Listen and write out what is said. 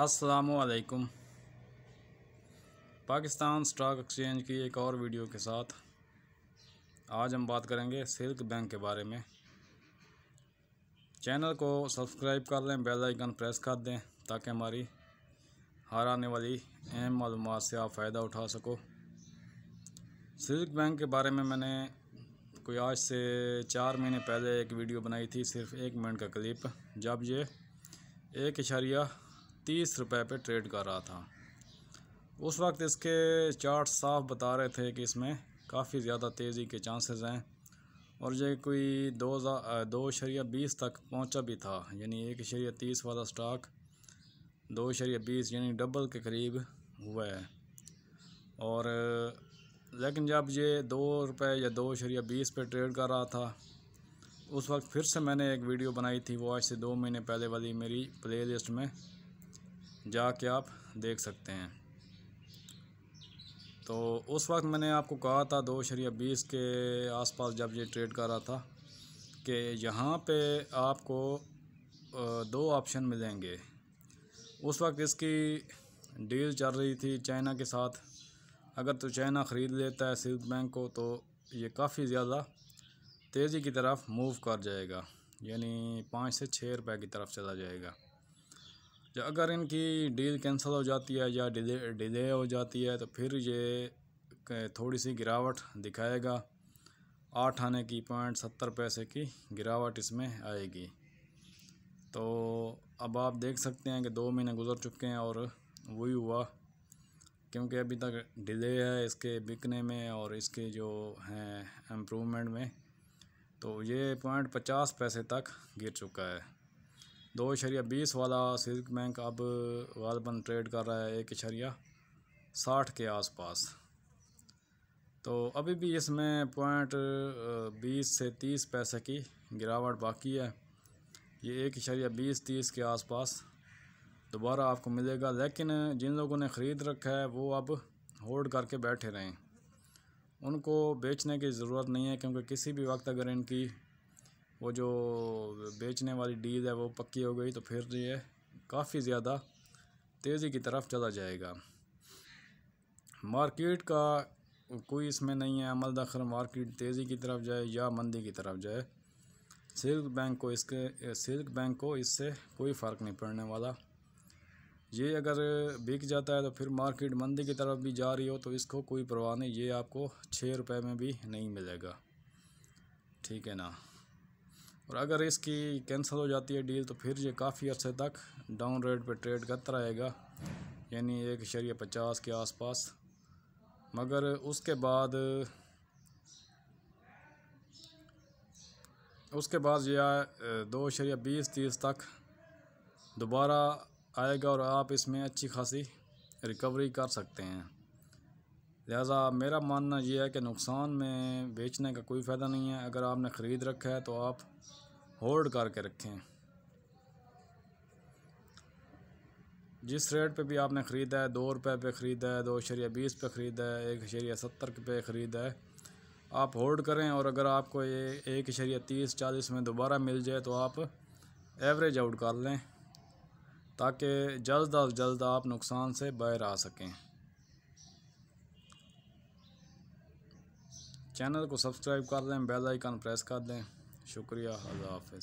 असलकुम Pakistan stock exchange की एक और वीडियो के साथ आज हम बात करेंगे सिल्क बैंक के बारे में चैनल को सब्सक्राइब कर लें बेल आइकन प्रेस कर दें ताकि हमारी हार आने वाली अहम मालूम से आप फ़ायदा उठा सको सिल्क बैंक के बारे में मैंने कोई आज से चार महीने पहले एक वीडियो बनाई थी सिर्फ एक मिनट का क्लिप जब ये एक इशारिया तीस रुपए पे ट्रेड कर रहा था उस वक्त इसके चार्ट साफ बता रहे थे कि इसमें काफ़ी ज़्यादा तेज़ी के चांसेस हैं और ये कोई दो दो शरिया बीस तक पहुंचा भी था यानी एक शरिया तीस वाला स्टॉक दो शरिया बीस यानी डबल के करीब हुआ है और लेकिन जब ये दो रुपए या दो शरिया बीस पर ट्रेड कर रहा था उस वक्त फिर से मैंने एक वीडियो बनाई थी वो आज से दो महीने पहले वाली मेरी प्लेलिस्ट में जाके आप देख सकते हैं तो उस वक्त मैंने आपको कहा था दो शरिया बीस के आसपास जब ये ट्रेड कर रहा था कि यहाँ पे आपको दो ऑप्शन मिलेंगे उस वक्त इसकी डील चल रही थी चाइना के साथ अगर तो चाइना ख़रीद लेता है सिल्क बैंक को तो ये काफ़ी ज़्यादा तेज़ी की तरफ मूव कर जाएगा यानी पाँच से छः रुपए की तरफ चला जाएगा जो अगर इनकी डील कैंसिल हो जाती है या डिले डिले हो जाती है तो फिर ये थोड़ी सी गिरावट दिखाएगा आठ आने की पॉइंट सत्तर पैसे की गिरावट इसमें आएगी तो अब आप देख सकते हैं कि दो महीने गुजर चुके हैं और वही हुआ क्योंकि अभी तक डिले है इसके बिकने में और इसके जो हैं इम्प्रूवमेंट में तो ये पॉइंट पचास पैसे तक गिर चुका है दो इशरिया बीस वाला सिल्क बैंक अब गालबन ट्रेड कर रहा है एक इशरिया साठ के आसपास तो अभी भी इसमें पॉइंट बीस से तीस पैसे की गिरावट बाकी है ये एक इशारिया बीस तीस के आसपास दोबारा आपको मिलेगा लेकिन जिन लोगों ने ख़रीद रखा है वो अब होल्ड करके बैठे रहें उनको बेचने की ज़रूरत नहीं है क्योंकि किसी भी वक्त अगर इनकी वो जो बेचने वाली डील है वो पक्की हो गई तो फिर ये काफ़ी ज़्यादा तेज़ी की तरफ चला जाएगा मार्केट का कोई इसमें नहीं है अमल दखल मार्केट तेज़ी की तरफ जाए या मंदी की तरफ जाए सिल्क बैंक को इसके सिल्क बैंक को इससे कोई फ़र्क नहीं पड़ने वाला ये अगर बिक जाता है तो फिर मार्केट मंदी की तरफ भी जा रही हो तो इसको कोई परवाह नहीं ये आपको छः रुपए में भी नहीं मिलेगा ठीक है ना और अगर इसकी कैंसिल हो जाती है डील तो फिर ये काफ़ी अर्से तक डाउन रेट पे ट्रेड करता रहेगा यानी एक शरीय पचास के आसपास मगर उसके बाद उसके बाद यह दो शरिया बीस तीस तक दोबारा आएगा और आप इसमें अच्छी खासी रिकवरी कर सकते हैं लिहाजा मेरा मानना यह है कि नुकसान में बेचने का कोई फ़ायदा नहीं है अगर आपने ख़रीद रखा है तो आप होल्ड करके रखें जिस रेट पे भी आपने ख़रीदा है दो रुपये पे ख़रीदा है दो शरिया बीस पे ख़रीदा है एक शरिया सत्तर पे ख़रीदा है आप होल्ड करें और अगर आपको ये एक शरिया तीस चालीस में दोबारा मिल जाए तो आप एवरेज आउट कर लें ताकि जल्द अज जल्द आप नुकसान से बाहर आ सकें चैनल को सब्सक्राइब कर लें बेल आइकन प्रेस कर दें शुक्रिया अल्लाह